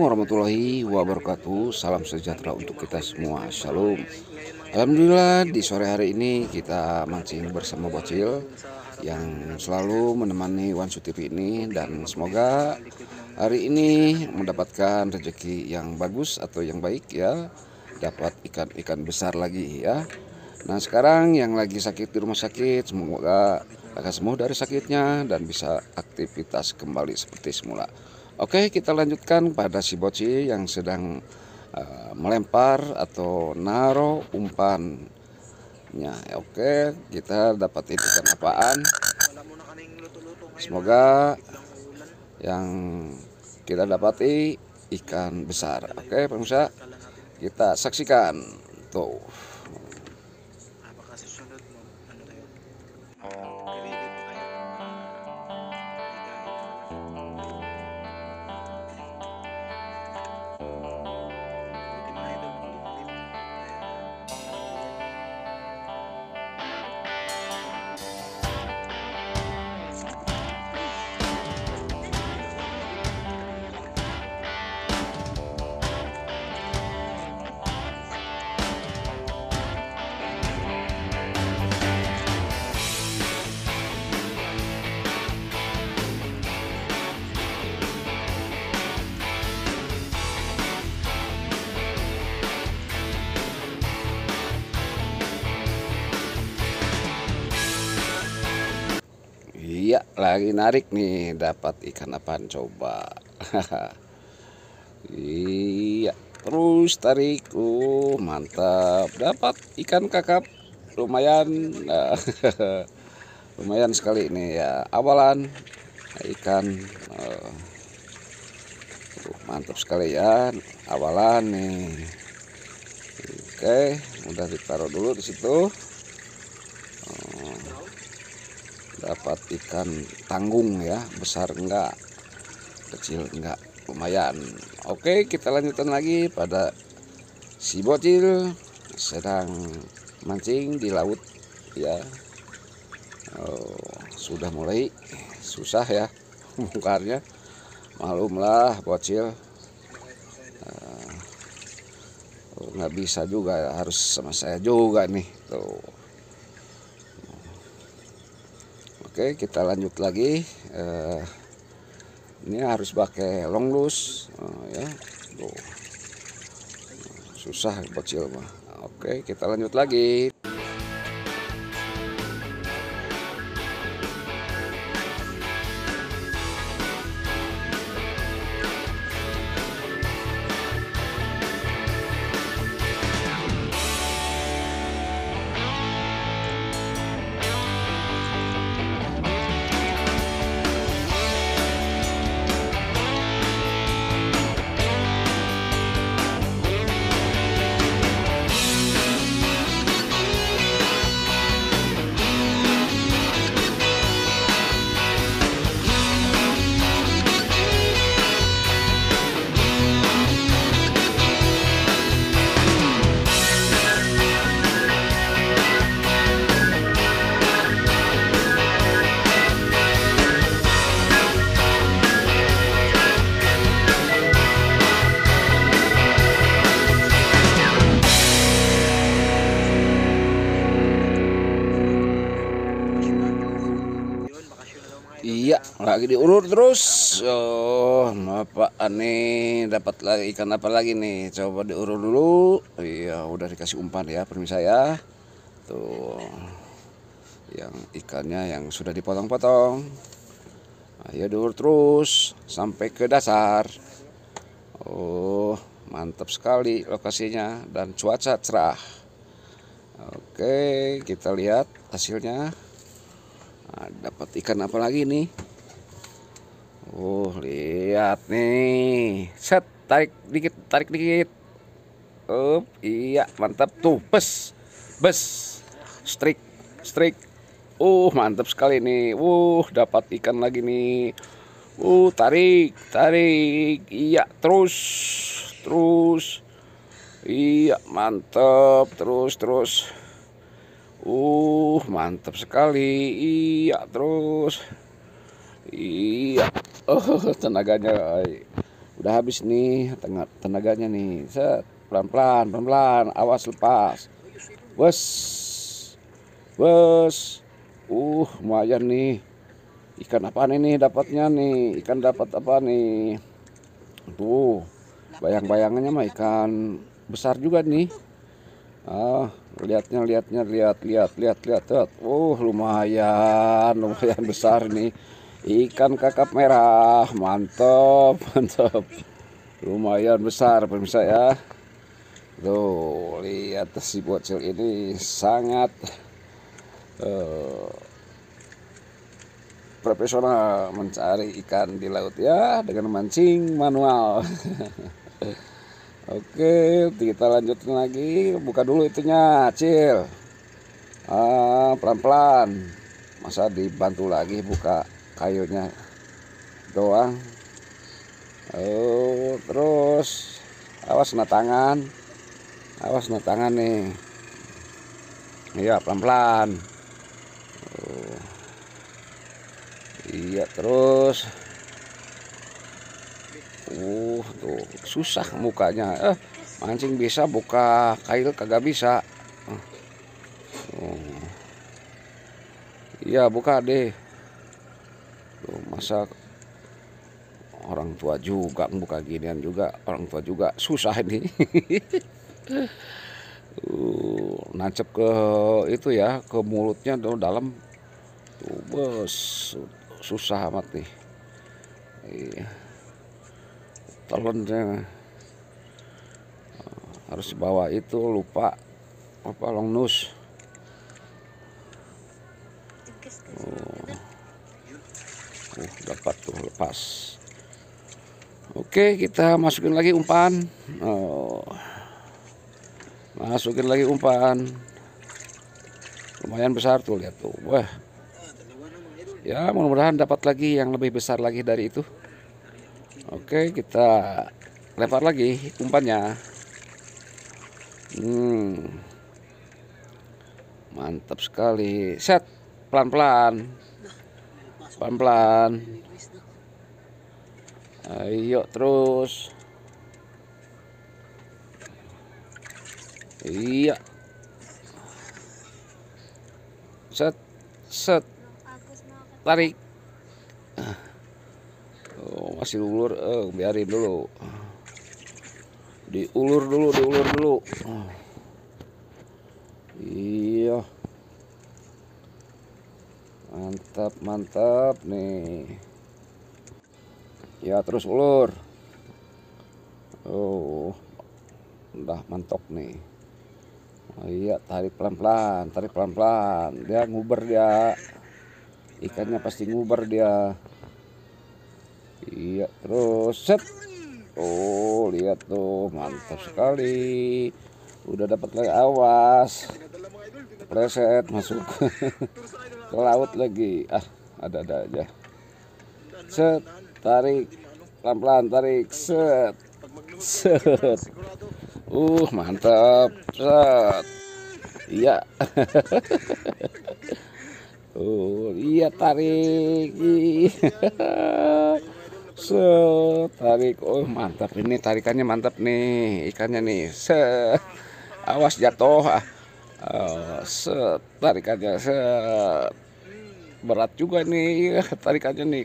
warahmatullahi wabarakatuh Salam sejahtera untuk kita semua Shalom Alhamdulillah di sore hari ini kita mancing bersama Bocil Yang selalu menemani Wansu TV ini Dan semoga hari ini mendapatkan rezeki yang bagus atau yang baik ya Dapat ikan-ikan besar lagi ya Nah sekarang yang lagi sakit di rumah sakit Semoga akan sembuh dari sakitnya dan bisa aktivitas kembali seperti semula. Oke, kita lanjutkan pada si boci yang sedang uh, melempar atau naro umpannya. Oke, kita dapat ikan apaan? Semoga yang kita dapati ikan besar. Oke, pemirsa, kita saksikan. Tuh. lagi narik nih dapat ikan apaan coba iya terus tarik uh mantap dapat ikan kakap lumayan lumayan sekali ini ya awalan ikan eh, uh, mantap sekali ya awalan nih oke udah ditaruh dulu di situ oh dapat ikan tanggung ya besar enggak kecil enggak lumayan oke kita lanjutkan lagi pada si bocil sedang mancing di laut ya oh, sudah mulai susah ya mukarnya malumlah bocil ah, oh, nggak uh, bisa juga harus sama saya juga nih tuh Oke kita lanjut lagi eh, ini harus pakai long loose oh, ya susah bocil mah Oke kita lanjut lagi lagi diurut terus oh apa aneh dapat lagi ikan apa lagi nih coba diurut dulu iya udah dikasih umpan ya permisi saya tuh yang ikannya yang sudah dipotong-potong ayo diurut terus sampai ke dasar oh mantap sekali lokasinya dan cuaca cerah oke kita lihat hasilnya Nah, dapat ikan apa lagi nih Uh, lihat nih. Set, tarik dikit, tarik dikit. Up, iya, mantap tuh. Bes. Bes. Strik, strik. Uh, mantap sekali nih. Uh, dapat ikan lagi nih. Uh, tarik, tarik. Iya, terus. Terus. Iya, mantap. Terus, terus. Uh, mantap sekali. Iya, terus iya oh tenaganya udah habis nih tenaganya nih set pelan pelan pelan pelan awas lepas bos bos uh lumayan nih ikan apa nih dapatnya nih ikan dapat apa nih tuh bayang bayangannya mah ikan besar juga nih ah lihatnya lihatnya lihat lihat lihat lihat lihat uh oh, lumayan lumayan besar nih ikan kakap merah mantap mantap lumayan besar pemirsa ya tuh lihat si bocil ini sangat uh, profesional mencari ikan di laut ya dengan mancing manual Oke, kita lanjutin lagi. Buka dulu itunya, Cil. Ah, pelan-pelan. Masa dibantu lagi buka kayunya doang oh terus awas na tangan awas na tangan nih iya pelan-pelan oh. iya terus uh tuh susah mukanya eh mancing bisa buka kail kagak bisa oh. iya buka deh masa orang tua juga buka ginian juga orang tua juga susah ini uh, nancep ke itu ya ke mulutnya tuh dalam tuh bos susah amat nih iya harus bawa itu lupa apa long nose lepas oke kita masukin lagi umpan oh. masukin lagi umpan lumayan besar tuh lihat tuh wah ya mudah-mudahan dapat lagi yang lebih besar lagi dari itu oke kita lempar lagi umpannya hmm. mantap sekali set pelan-pelan pelan-pelan ayo terus iya set set tarik oh, masih ulur eh, biarin dulu diulur dulu diulur dulu iya mantap mantap nih ya terus ulur oh udah mentok nih oh, iya tarik pelan-pelan tarik pelan-pelan dia nguber dia ikannya pasti nguber dia iya terus set oh lihat tuh mantap sekali udah dapat lagi awas preset masuk ke laut lagi ah ada-ada aja set tarik pelan-pelan tarik set set uh mantap set iya uh iya tarik set tarik oh mantap ini tarikannya mantap nih ikannya nih set awas jatuh ah oh, set tarikannya set berat juga nih tarikannya nih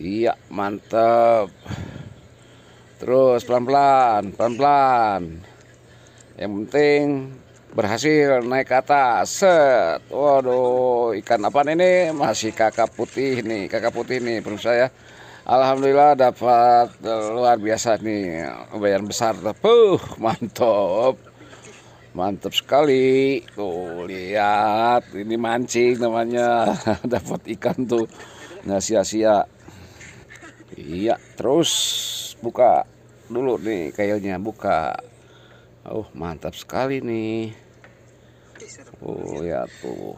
Iya, mantep, Terus pelan-pelan, pelan-pelan. Yang penting berhasil naik ke atas. Set. Waduh, ikan apa ini? Masih kakak putih nih, kakak putih nih perlu saya. Alhamdulillah dapat luar biasa nih, Bayar besar. Puh, mantep, mantep sekali. Tuh, lihat ini mancing namanya. dapat ikan tuh. Nggak sia-sia iya terus buka dulu nih kayaknya buka oh mantap sekali nih oh ya tuh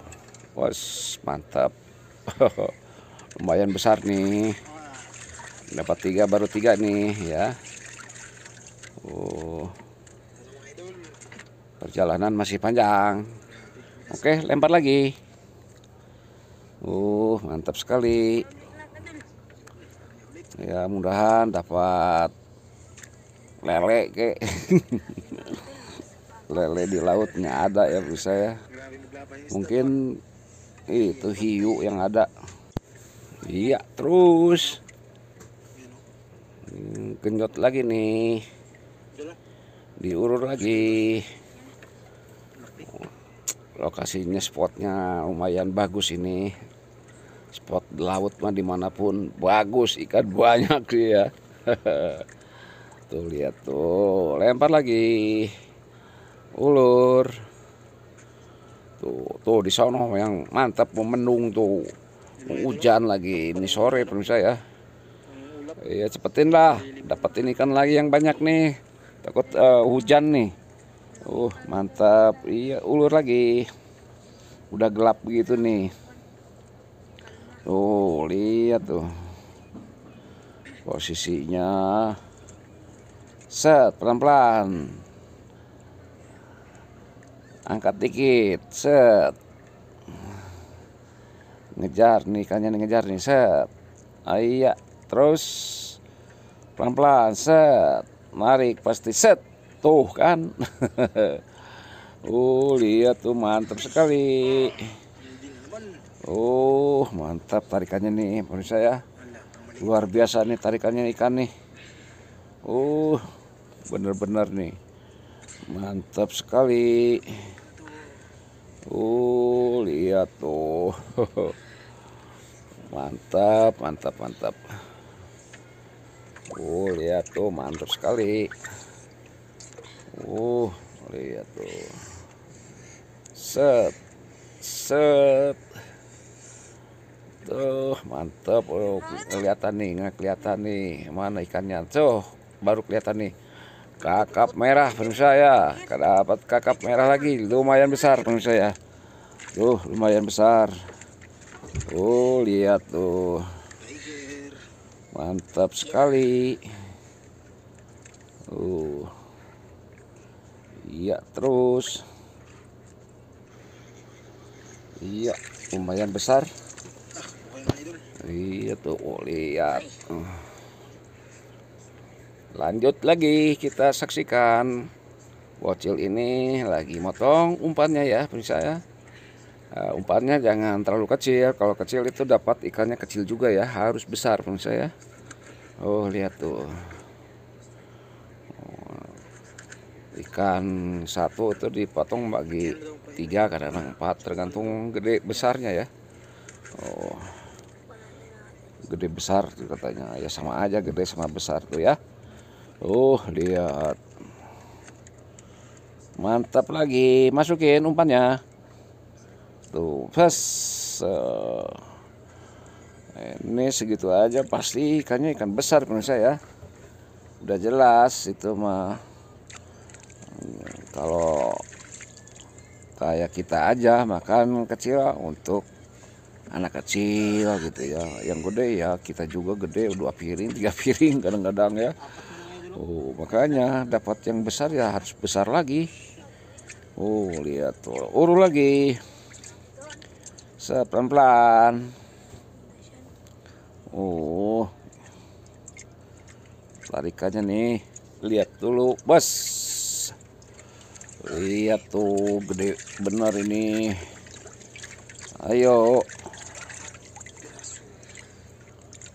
was mantap lumayan besar nih dapat tiga baru tiga nih ya oh perjalanan masih panjang oke lempar lagi uh mantap sekali ya mudahan dapat lele ke lele di lautnya ada ya bisa ya mungkin itu hiu yang ada iya terus genjot hmm, lagi nih diurur lagi lokasinya spotnya lumayan bagus ini spot laut mah dimanapun bagus ikan banyak sih ya tuh lihat tuh lempar lagi ulur tuh tuh di sono yang mantap memenung tuh hujan lagi ini sore pemirsa ya Iya cepetin lah dapetin ikan lagi yang banyak nih takut uh, hujan nih uh mantap iya ulur lagi udah gelap begitu nih Oh, lihat tuh. Posisinya. Set, pelan-pelan. Angkat dikit, set. Ngejar nih, ikannya ngejar nih, set. Ah, iya, terus pelan-pelan, set. Narik pasti set. Tuh kan. oh, lihat tuh mantap sekali. Oh, mantap tarikannya nih, pemirsa ya. Luar biasa nih tarikannya ikan nih. Oh, bener-bener nih. Mantap sekali. Oh, lihat tuh. Mantap, mantap, mantap. Oh, lihat tuh, mantap sekali. Oh, lihat tuh. Set. Set tuh mantap oh, kelihatan nih nggak kelihatan nih mana ikannya tuh baru kelihatan nih kakap merah pemirsa ya dapat kakap merah lagi lumayan besar pemirsa ya tuh lumayan besar tuh lihat tuh mantap sekali tuh iya terus iya lumayan besar iya tuh oh, lihat oh. lanjut lagi kita saksikan bocil ini lagi motong umpannya ya pemirsa ya uh, umpannya jangan terlalu kecil kalau kecil itu dapat ikannya kecil juga ya harus besar pemirsa ya oh lihat tuh oh, ikan satu itu dipotong bagi tiga kadang empat tergantung gede besarnya ya besar tuh katanya ya sama aja gede sama besar tuh ya uh lihat mantap lagi masukin umpannya tuh pas, uh, eh, ini segitu aja pasti ikannya ikan besar menurut saya. Ya. udah jelas itu mah kalau kayak kita aja makan kecil untuk anak kecil gitu ya yang gede ya kita juga gede dua piring tiga piring kadang-kadang ya oh makanya dapat yang besar ya harus besar lagi oh lihat tuh uru lagi sepelan-pelan oh tarikannya nih lihat dulu bos lihat tuh gede bener ini ayo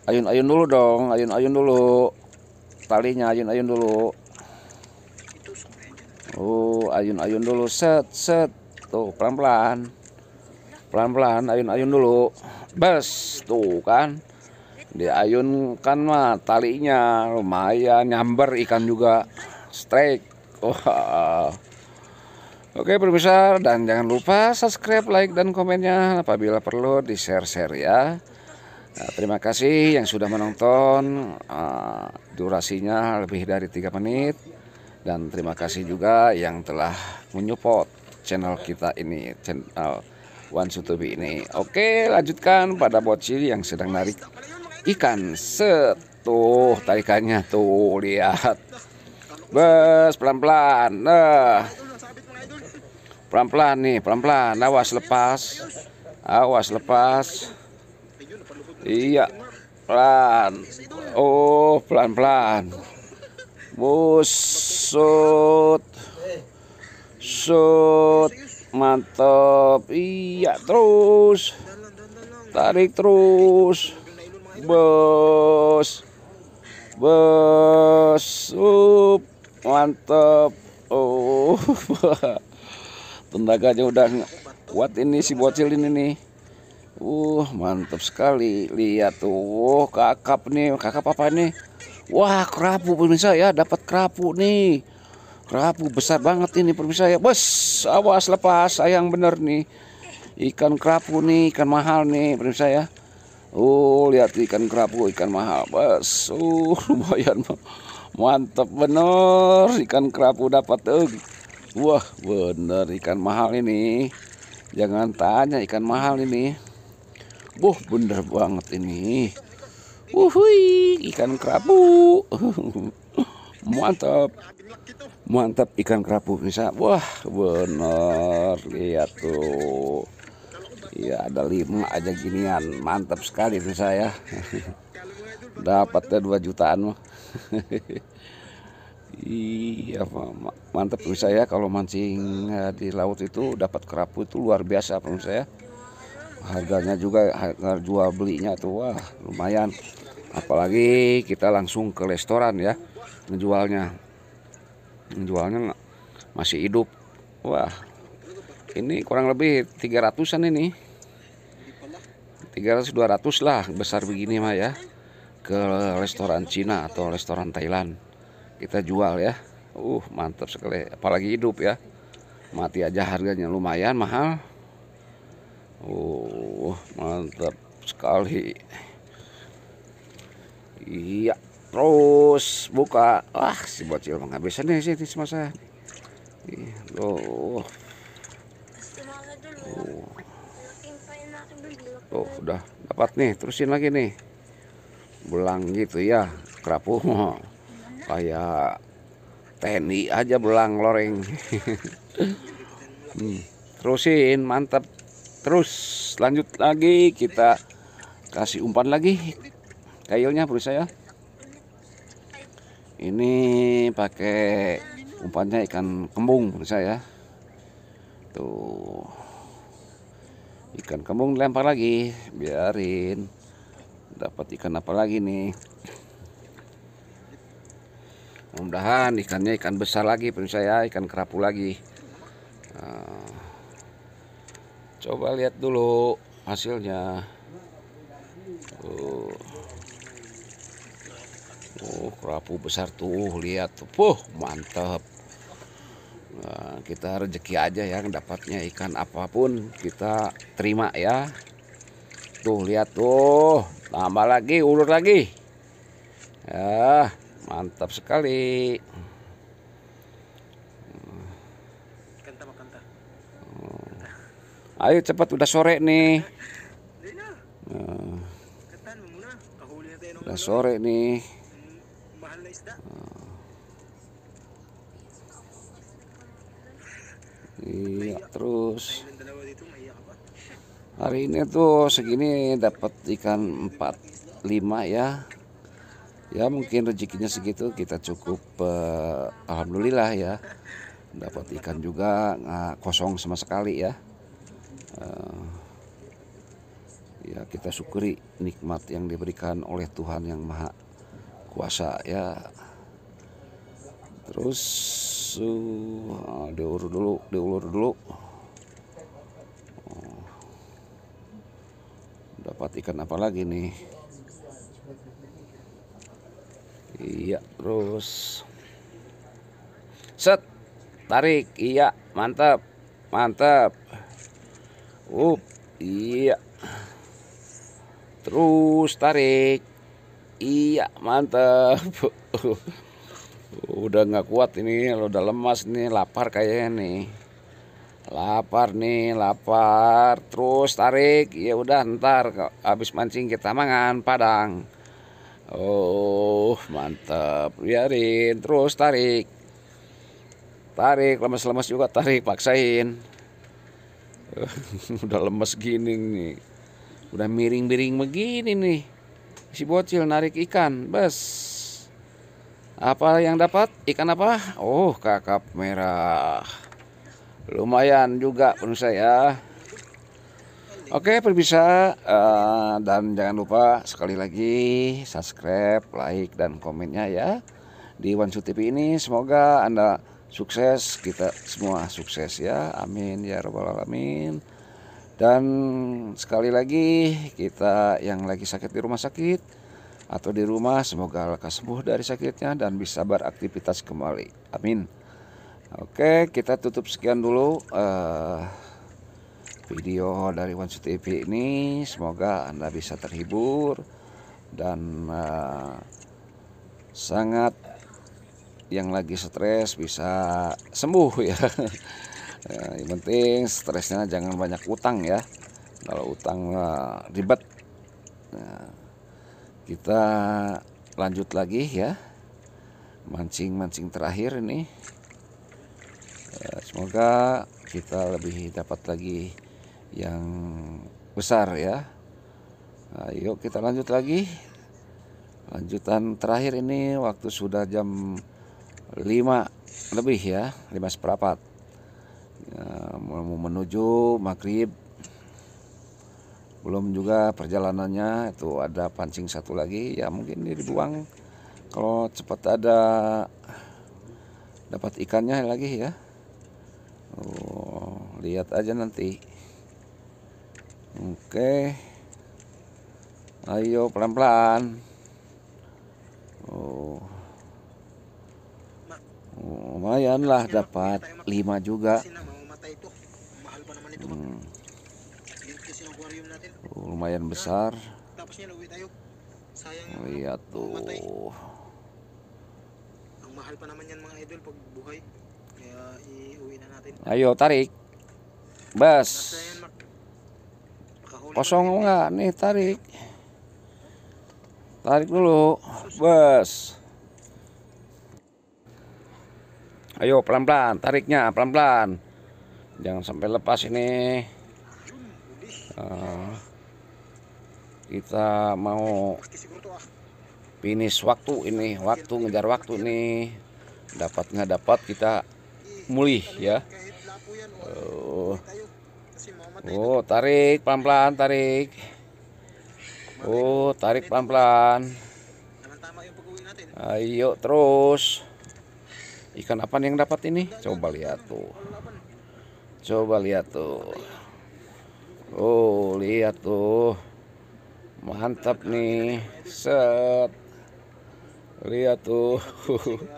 ayun-ayun dulu dong ayun-ayun dulu talinya ayun-ayun dulu oh ayun-ayun dulu set set tuh pelan-pelan pelan-pelan ayun-ayun dulu bes tuh kan diayunkan mah talinya lumayan nyamber ikan juga strike wah Oke pemirsa dan jangan lupa subscribe, like, dan komennya apabila perlu di share-share ya. Eh, terima kasih yang sudah menonton eh, durasinya lebih dari tiga menit dan terima kasih juga yang telah menyupport channel kita ini channel One Sutubi ini. Oke lanjutkan pada bocil yang sedang narik ikan set tuh tarikannya tuh lihat bes pelan-pelan nah pelan-pelan nih pelan-pelan awas lepas awas lepas Iya. Pelan. Oh, pelan-pelan. Busut. Sut. Mantap. Iya, terus. Tarik terus. Bos. Bos. Up. Mantap. Oh. Tenaganya udah kuat ini si bocil ini nih. Uh, mantap sekali. Lihat tuh, oh, kakap nih, kakap apa ini? Wah, kerapu pemirsa ya, dapat kerapu nih. Kerapu besar banget ini pemirsa ya. Bos, awas lepas, sayang bener nih. Ikan kerapu nih, ikan mahal nih pemirsa ya. Oh, lihat ikan kerapu, ikan mahal. Bos, uh, lumayan. Mantap bener ikan kerapu dapat. tuh. Eh. Wah, bener ikan mahal ini. Jangan tanya ikan mahal ini. Wah, oh, bener banget ini. Wuhui, ikan kerapu. Mantap. Mantap ikan kerapu bisa. Wah, bener. Lihat tuh. Iya, ada lima aja ginian. Mantap sekali bisa saya. Dapatnya dua jutaan mah. Iya, mantap bisa ya kalau mancing eh, di laut itu dapat kerapu itu luar biasa menurut saya harganya juga harga jual belinya tuh wah lumayan apalagi kita langsung ke restoran ya menjualnya menjualnya masih hidup wah ini kurang lebih 300an ini 300 200 lah besar begini mah ya ke restoran Cina atau restoran Thailand kita jual ya uh mantap sekali apalagi hidup ya mati aja harganya lumayan mahal Oh, mantap sekali. Iya, terus buka. Wah, si bocil menghabiskan nih sini semasa. Iya, loh. Ya. Oh. udah dapat nih. Terusin lagi nih. Belang gitu ya, kerapu. Kayak TNI aja belang loreng. hmm. Terusin, mantap terus lanjut lagi kita kasih umpan lagi kailnya perusahaan. saya ini pakai umpannya ikan kembung saya tuh ikan kembung lempar lagi biarin dapat ikan apa lagi nih mudah-mudahan ikannya ikan besar lagi perusahaan, saya ikan kerapu lagi nah, coba lihat dulu hasilnya uh, oh kerapu besar tuh lihat tuh Puh, mantap nah, kita rezeki aja yang dapatnya ikan apapun kita terima ya tuh lihat tuh tambah lagi ulur lagi ya mantap sekali Ayo cepat udah sore nih. Udah sore nih. Iya terus. Hari ini tuh segini dapat ikan 45 lima ya. Ya mungkin rezekinya segitu kita cukup eh, alhamdulillah ya. Dapat ikan juga nggak kosong sama sekali ya. Eh, ya kita syukuri nikmat yang diberikan oleh Tuhan yang Maha Kuasa ya terus uh, diulur dulu diulur dulu eh, dapat ikan apa lagi nih iya terus set tarik iya mantap mantap up oh, iya terus tarik iya mantap udah nggak kuat ini udah lemas nih lapar kayaknya nih lapar nih lapar terus tarik ya udah ntar habis mancing kita mangan padang oh mantap biarin terus tarik tarik lemas-lemas juga tarik paksain udah lemes gini nih udah miring-miring begini nih si bocil narik ikan bes apa yang dapat ikan apa oh kakap merah lumayan juga menurut saya oke perbisa eh, dan jangan lupa sekali lagi subscribe like dan komennya ya di one Wansu TV ini semoga anda sukses kita semua sukses ya amin ya robbal alamin dan sekali lagi kita yang lagi sakit di rumah sakit atau di rumah semoga lekas sembuh dari sakitnya dan bisa beraktivitas kembali amin oke kita tutup sekian dulu uh, video dari Wansu TV ini semoga anda bisa terhibur dan uh, sangat yang lagi stres bisa sembuh ya. ya. yang penting stresnya jangan banyak utang ya. Kalau utang eh, ribet. Ya. kita lanjut lagi ya. Mancing-mancing terakhir ini. Ya, semoga kita lebih dapat lagi yang besar ya. Nah, yuk kita lanjut lagi. Lanjutan terakhir ini waktu sudah jam 5 lebih ya 5 seperempat ya, mau menuju maghrib belum juga perjalanannya itu ada pancing satu lagi ya mungkin ini dibuang kalau cepat ada dapat ikannya lagi ya oh, lihat aja nanti oke ayo pelan-pelan lumayan lah dapat lima juga hmm. lumayan besar lihat tuh ayo tarik bas kosong nggak, nih tarik tarik dulu bas Ayo pelan-pelan, tariknya pelan-pelan. Jangan sampai lepas ini. Eh, kita mau finish waktu ini, waktu ngejar waktu ini. Dapat nggak dapat kita mulih ya. oh, oh tarik pelan-pelan, tarik. Oh, tarik pelan-pelan. Ayo terus. Ikan apa yang dapat ini? Coba lihat tuh. Coba lihat tuh. Oh, lihat tuh. Mantap nih. Set. Lihat tuh.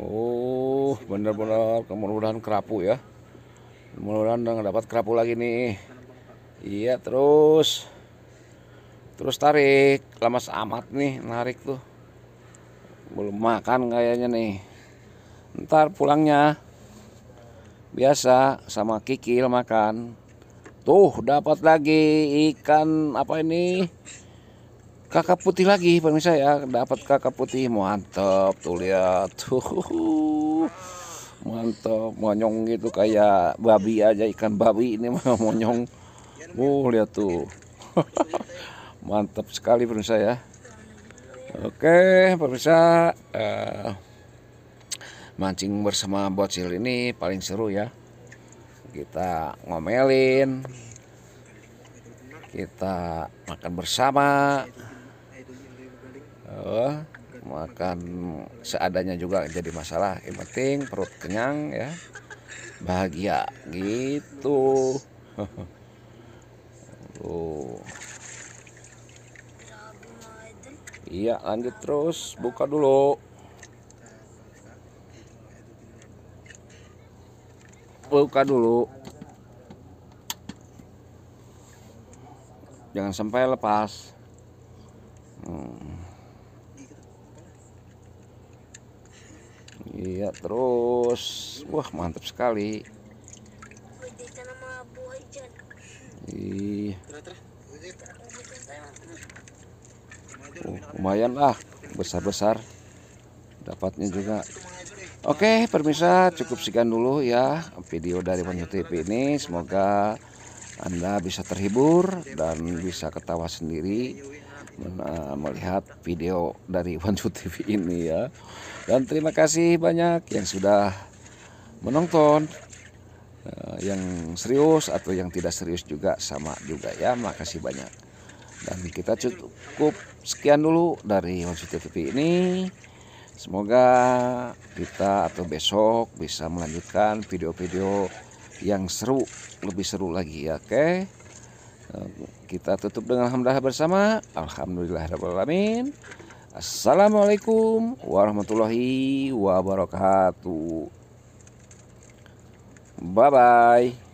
Oh, bener-bener kemudahan kerapu ya. Mudah-mudahan udah dapat kerapu lagi nih. Iya, terus. Terus tarik. Lama amat nih narik tuh. Belum makan kayaknya nih ntar pulangnya biasa sama kikil makan tuh dapat lagi ikan apa ini kakak putih lagi pemirsa ya dapat kakak putih mantap tuh lihat tuh mantap monyong gitu kayak babi aja ikan babi ini mah monyong uh lihat tuh mantap sekali pemirsa ya oke pemirsa uh, mancing bersama bocil ini paling seru ya kita ngomelin kita makan bersama uh, makan seadanya juga jadi masalah yang penting perut kenyang ya bahagia gitu iya lanjut terus buka dulu buka dulu jangan sampai lepas hmm. iya terus wah mantap sekali Ih. Oh, lumayan lah besar-besar dapatnya juga Oke pemirsa cukup sekian dulu ya video dari Wanyu TV ini semoga anda bisa terhibur dan bisa ketawa sendiri eh, melihat video dari Wanju TV ini ya. Dan terima kasih banyak yang sudah menonton eh, yang serius atau yang tidak serius juga sama juga ya. Makasih banyak. Dan kita cukup sekian dulu dari Wanju TV ini. Semoga kita atau besok bisa melanjutkan video-video yang seru, lebih seru lagi ya, oke? Eh, kita tutup dengan alhamdulillah bersama. alamin. Assalamualaikum warahmatullahi wabarakatuh. Bye-bye.